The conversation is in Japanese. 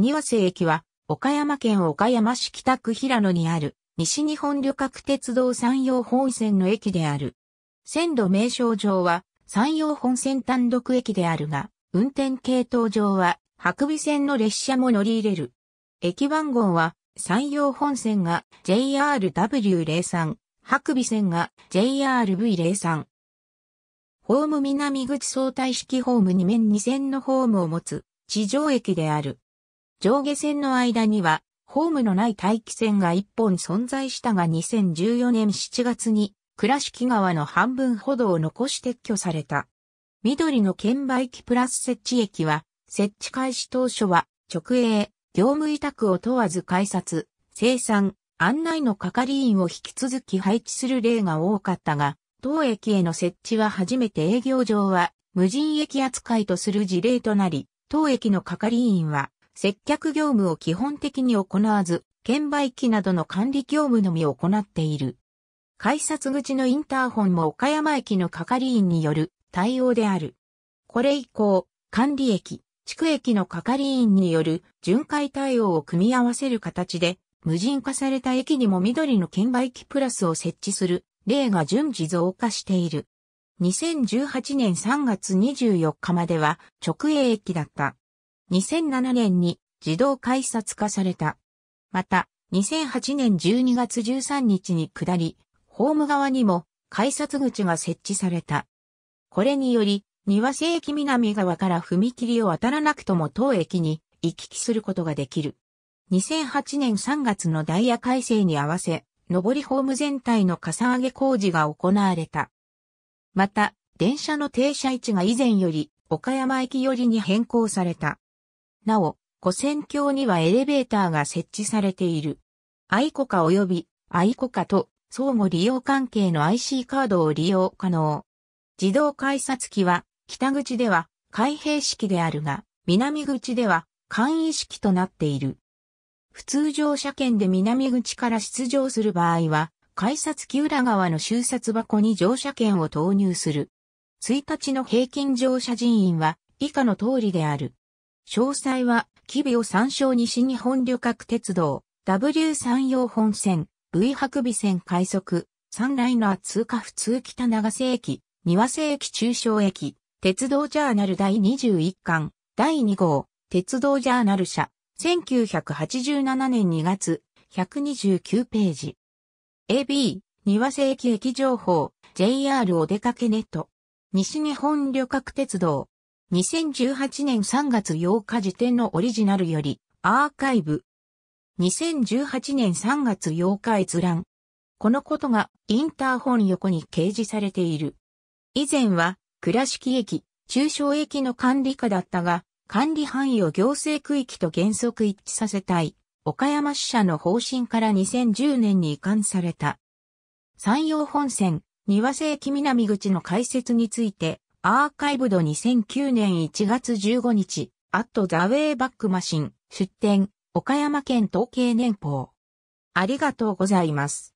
庭瀬駅は、岡山県岡山市北区平野にある、西日本旅客鉄道山陽本線の駅である。線路名称上は、山陽本線単独駅であるが、運転系統上は、白尾線の列車も乗り入れる。駅番号は、山陽本線が JRW03、白尾線が JRV03。ホーム南口相対式ホーム2面2線のホームを持つ地上駅である。上下線の間には、ホームのない待機線が一本存在したが2014年7月に、倉敷川の半分ほどを残し撤去された。緑の券売機プラス設置駅は、設置開始当初は、直営、業務委託を問わず改札、生産、案内の係員を引き続き配置する例が多かったが、当駅への設置は初めて営業上は無人駅扱いとする事例となり、当駅の係員は接客業務を基本的に行わず、券売機などの管理業務のみ行っている。改札口のインターホンも岡山駅の係員による対応である。これ以降、管理駅、地区駅の係員による巡回対応を組み合わせる形で、無人化された駅にも緑の券売機プラスを設置する例が順次増加している。2018年3月24日までは直営駅だった。2007年に自動改札化された。また、2008年12月13日に下り、ホーム側にも改札口が設置された。これにより、庭瀬駅南側から踏切を渡らなくとも当駅に行き来することができる。2008年3月のダイヤ改正に合わせ、上りホーム全体のかさ上げ工事が行われた。また、電車の停車位置が以前より岡山駅寄りに変更された。なお、古戦橋にはエレベーターが設置されている。愛子化及び愛子カと相互利用関係の IC カードを利用可能。自動改札機は北口では開閉式であるが、南口では簡易式となっている。普通乗車券で南口から出場する場合は、改札機裏側の収札箱に乗車券を投入する。1日の平均乗車人員は以下の通りである。詳細は、キビオ参照西日本旅客鉄道、W 山陽本線、V 白尾線快速、サンライナー通過普通北長瀬駅、庭瀬駅中小駅、鉄道ジャーナル第21巻、第2号、鉄道ジャーナル社、1987年2月、129ページ。AB、庭瀬駅駅情報、JR お出かけネット。西日本旅客鉄道、2018年3月8日時点のオリジナルより、アーカイブ。2018年3月8日閲覧。このことがインターホン横に掲示されている。以前は倉敷駅、中小駅の管理下だったが、管理範囲を行政区域と原則一致させたい、岡山支社の方針から2010年に移管された。山陽本線、庭瀬駅南口の開設について、アーカイブド2009年1月15日、アットザウェイバックマシン、出展、岡山県統計年報。ありがとうございます。